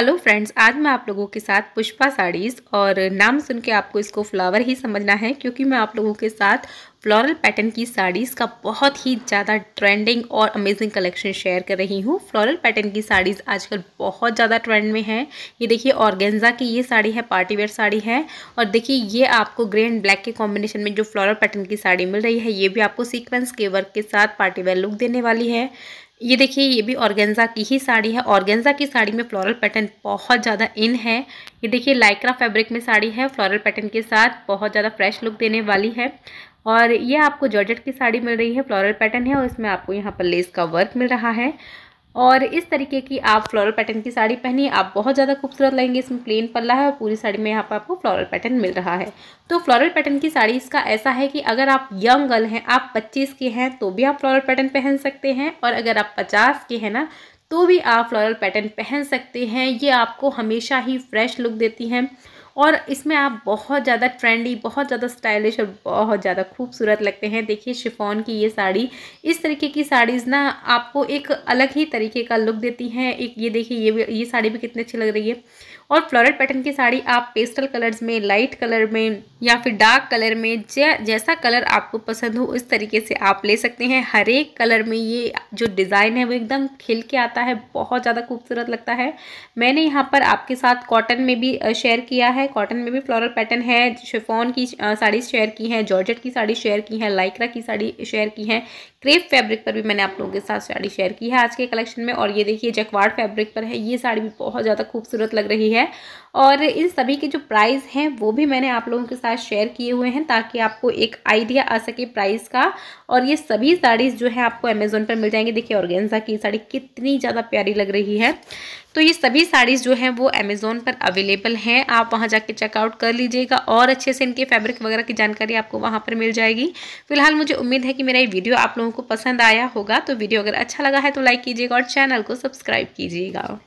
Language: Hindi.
हेलो फ्रेंड्स आज मैं आप लोगों के साथ पुष्पा साड़ीज़ और नाम सुन के आपको इसको फ्लावर ही समझना है क्योंकि मैं आप लोगों के साथ फ्लोरल पैटर्न की साड़ीज़ का बहुत ही ज़्यादा ट्रेंडिंग और अमेजिंग कलेक्शन शेयर कर रही हूँ फ्लोरल पैटर्न की साड़ीज़ आजकल बहुत ज़्यादा ट्रेंड में हैं ये देखिए ऑर्गेंजा की ये साड़ी है पार्टी वेयर साड़ी है और देखिए ये आपको ग्रे एंड ब्लैक के कॉम्बिनेशन में जो फ्लोरल पैटर्न की साड़ी मिल रही है ये भी आपको सीक्वेंस के वर्क के साथ पार्टी वेयर लुक देने वाली है ये देखिए ये भी ऑर्गेंजा की ही साड़ी है ऑर्गेंजा की साड़ी में फ्लोरल पैटर्न बहुत ज़्यादा इन है ये देखिए लाइक्रा फैब्रिक में साड़ी है फ्लोरल पैटर्न के साथ बहुत ज़्यादा फ्रेश लुक देने वाली है और ये आपको जॉर्जेट की साड़ी मिल रही है फ्लोरल पैटर्न है और इसमें आपको यहाँ पर लेस का वर्क मिल रहा है और इस तरीके की आप फ्लोरल पैटर्न की साड़ी पहनिए आप बहुत ज़्यादा खूबसूरत लगेंगे इसमें प्लेन पल्ला है और पूरी साड़ी में यहाँ पर आपको फ्लोरल पैटर्न मिल रहा है तो फ्लोरल पैटर्न की साड़ी इसका ऐसा है कि अगर आप यंग गर्ल हैं आप 25 के हैं तो भी आप फ्लोरल पैटर्न पहन सकते हैं और अगर आप पचास के हैं ना तो भी आप फ्लोरल पैटर्न पहन सकते हैं ये आपको हमेशा ही फ्रेश लुक देती हैं और इसमें आप बहुत ज़्यादा ट्रेंडी बहुत ज़्यादा स्टाइलिश और बहुत ज़्यादा खूबसूरत लगते हैं देखिए शिफॉन की ये साड़ी इस तरीके की साड़ीज़ ना आपको एक अलग ही तरीके का लुक देती हैं एक ये देखिए ये भी ये साड़ी भी कितनी अच्छी लग रही है और फ्लोरल पैटर्न की साड़ी आप पेस्टल कलर्स में लाइट कलर में या फिर डार्क कलर में जै, जैसा कलर आपको पसंद हो उस तरीके से आप ले सकते हैं हर एक कलर में ये जो डिज़ाइन है वो एकदम खिल के आता है बहुत ज़्यादा खूबसूरत लगता है मैंने यहाँ पर आपके साथ कॉटन में भी शेयर किया है कॉटन में भी फ्लोरल पैटर्न है शिफोन की साड़ी शेयर की हैं जॉर्जेट की साड़ी शेयर की हैं लाइक्रा की साड़ी शेयर की हैं क्रेप फैब्रिक पर भी मैंने आप लोगों के साथ साड़ी शेयर की है आज के कलेक्शन में और ये देखिए जकवाड़ फैब्रिक पर है ये साड़ी भी बहुत ज़्यादा खूबसूरत लग रही है है और इन सभी के जो प्राइस हैं वो भी मैंने आप लोगों के साथ शेयर किए हुए हैं ताकि आपको एक आइडिया आ सके प्राइस का और ये सभी साड़ीज़ जो है आपको अमेज़ोन पर मिल जाएंगी देखिए ऑर्गेंजा की साड़ी कितनी ज़्यादा प्यारी लग रही है तो ये सभी साड़ीज़ जो हैं वो अमेज़ोन पर अवेलेबल हैं आप वहाँ जाके चेकआउट कर लीजिएगा और अच्छे से इनके फैब्रिक वगैरह की जानकारी आपको वहाँ पर मिल जाएगी फिलहाल मुझे उम्मीद है कि मेरा ये वीडियो आप लोगों को पसंद आया होगा तो वीडियो अगर अच्छा लगा है तो लाइक कीजिएगा और चैनल को सब्सक्राइब कीजिएगा